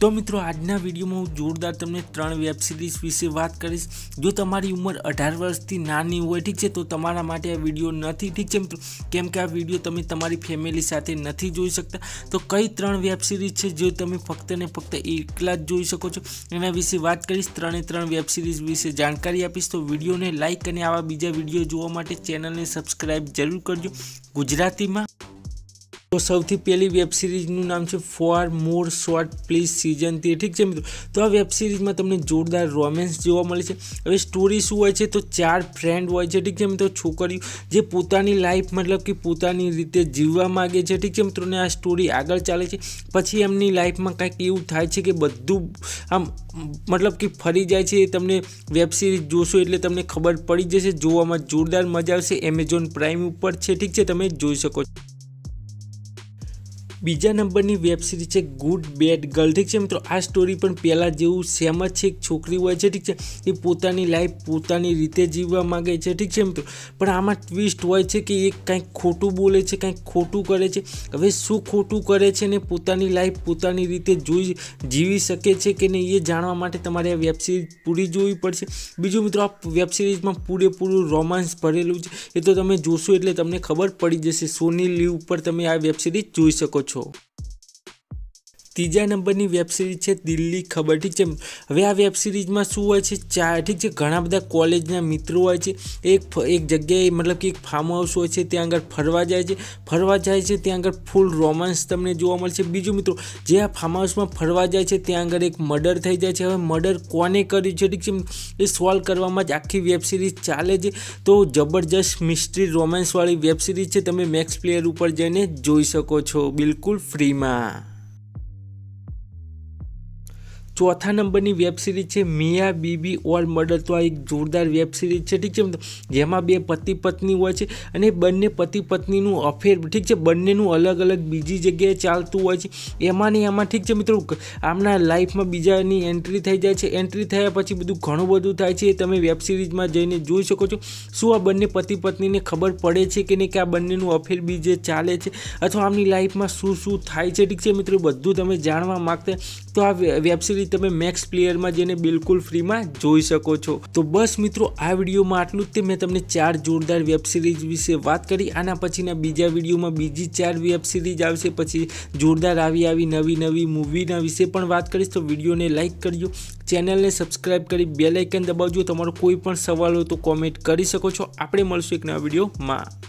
તો મિત્રો આજના વિડીયોમાં હું જોરદાર તમને ત્રણ વેબ સિરીઝ વિશે વાત કરીશ જો તમારી ઉંમર અઢાર વર્ષથી નાની હોય ઠીક છે તો તમારા માટે આ વિડીયો નથી ઠીક છે મિત્રો કેમ કે આ વિડીયો તમે તમારી ફેમિલી સાથે નથી જોઈ શકતા તો કઈ ત્રણ વેબ સિરીઝ છે જે તમે ફક્ત ને ફક્ત એકલા જ જોઈ શકો છો એના વિશે વાત કરીશ ત્રણે ત્રણ વેબ સિરીઝ વિશે જાણકારી આપીશ તો વિડીયોને લાઇક અને આવા બીજા વિડીયો જોવા માટે ચેનલને સબસ્ક્રાઈબ જરૂર કરજો ગુજરાતીમાં તો સૌથી પહેલી વેબ સિરીઝનું નામ છે ફોર મોર શોર્ટ પ્લીઝ સિઝન તે ઠીક છે મિત્રો તો આ વેબ સિરીઝમાં તમને જોરદાર રોમેન્સ જોવા મળે છે હવે સ્ટોરી શું હોય છે તો ચાર ફ્રેન્ડ હોય છે ઠીક છે મિત્રો છોકરીઓ જે પોતાની લાઈફ મતલબ કે પોતાની રીતે જીવવા માગે છે ઠીક છે મિત્રોને આ સ્ટોરી આગળ ચાલે છે પછી એમની લાઈફમાં કાંઈક એવું થાય છે કે બધું આમ મતલબ કે ફરી જાય છે તમને વેબ સિરીઝ જોશો એટલે તમને ખબર પડી જશે જોવામાં જોરદાર મજા આવશે એમેઝોન પ્રાઇમ ઉપર છે ઠીક છે તમે જોઈ શકો છો બીજા નંબરની વેબ સિરીઝ છે ગુડ બેડ ગર્લ ઠીક છે મિત્રો આ સ્ટોરી પણ પહેલાં જેવું સેમ જ છે એક છોકરી હોય છે ઠીક છે એ પોતાની લાઈફ પોતાની રીતે જીવવા માગે છે ઠીક છે મિત્રો પણ આમાં ટ્વિસ્ટ હોય છે કે એ કંઈક ખોટું બોલે છે કંઈક ખોટું કરે છે હવે શું ખોટું કરે છે ને પોતાની લાઈફ પોતાની રીતે જોઈ જીવી શકે છે કે નહીં એ જાણવા માટે તમારે આ વેબ સિરીઝ પૂરી જોવી પડશે બીજું મિત્રો આ વેબ સિરીઝમાં પૂરેપૂરું રોમાન્સ ભરેલું છે એ તો તમે જોશો એટલે તમને ખબર પડી જશે સોની લીવ ઉપર તમે આ વેબ સિરીઝ જોઈ શકો છો show. ત્રીજા નંબરની વેબ સિરીઝ છે દિલ્હી ખબર ઠીક છે હવે આ વેબ સિરીઝમાં શું હોય છે ચા ઠીક છે ઘણા બધા કોલેજના મિત્રો હોય છે એક એક જગ્યાએ મતલબ કે એક ફાર્મ હાઉસ હોય છે ત્યાં આગળ ફરવા જાય છે ફરવા જાય છે ત્યાં આગળ ફૂલ રોમાન્સ તમને જોવા મળશે બીજું મિત્રો જે આ ફાર્મ હાઉસમાં ફરવા જાય છે ત્યાં આગળ એક મર્ડર થઈ જાય છે હવે મર્ડર કોને કર્યું છે ઠીક છે એ સોલ્વ કરવામાં જ આખી વેબ સિરીઝ ચાલે છે તો જબરજસ્ત મિસ્ટ્રી રોમાન્સવાળી વેબ સિરીઝ છે તમે મેક્સ પ્લેયર ઉપર જઈને જોઈ શકો છો બિલકુલ ફ્રીમાં ચોથા નંબરની વેબ સિરીઝ છે મિયા બીબી ઓલ મર્ડર તો આ એક જોરદાર વેબ સિરીઝ છે ઠીક છે જેમાં બે પતિ પત્ની હોય છે અને બંને પતિ પત્નીનું અફેર ઠીક છે બંનેનું અલગ અલગ બીજી જગ્યાએ ચાલતું હોય છે એમાં ને એમાં ઠીક છે મિત્રો આમના લાઈફમાં બીજાની એન્ટ્રી થઈ જાય છે એન્ટ્રી થયા પછી બધું ઘણું બધું થાય છે એ તમે વેબ સિરીઝમાં જઈને જોઈ શકો છો શું આ બંને પતિ પત્નીને ખબર પડે છે કે નહીં કે આ બંનેનું અફેર બીજે ચાલે છે અથવા આમની લાઈફમાં શું શું થાય છે ઠીક છે મિત્રો બધું તમે જાણવા માગતા તો આ વેબ સિરીઝ ફ્રી તમે મેક્સ પ્લેયરમાં જેને બિલકુલ ફ્રીમાં જોઈ શકો છો તો બસ મિત્રો આ વિડીયોમાં આટલું જ તે મેં તમને ચાર જોરદાર વેબ સિરીઝ વિશે વાત કરી આના પછીના બીજા વિડીયોમાં બીજી ચાર વેબ સિરીઝ આવશે પછી જોરદાર આવી આવી નવી નવી મૂવીના વિશે પણ વાત કરીશ તો વિડીયોને લાઇક કરજો ચેનલને સબસ્ક્રાઇબ કરી બેલ આઇકન દબાવજો તમારો કોઈ પણ સવાલ હોય તો કોમેન્ટ કરી શકો છો આપણે મળશું એક નવા વિડીયોમાં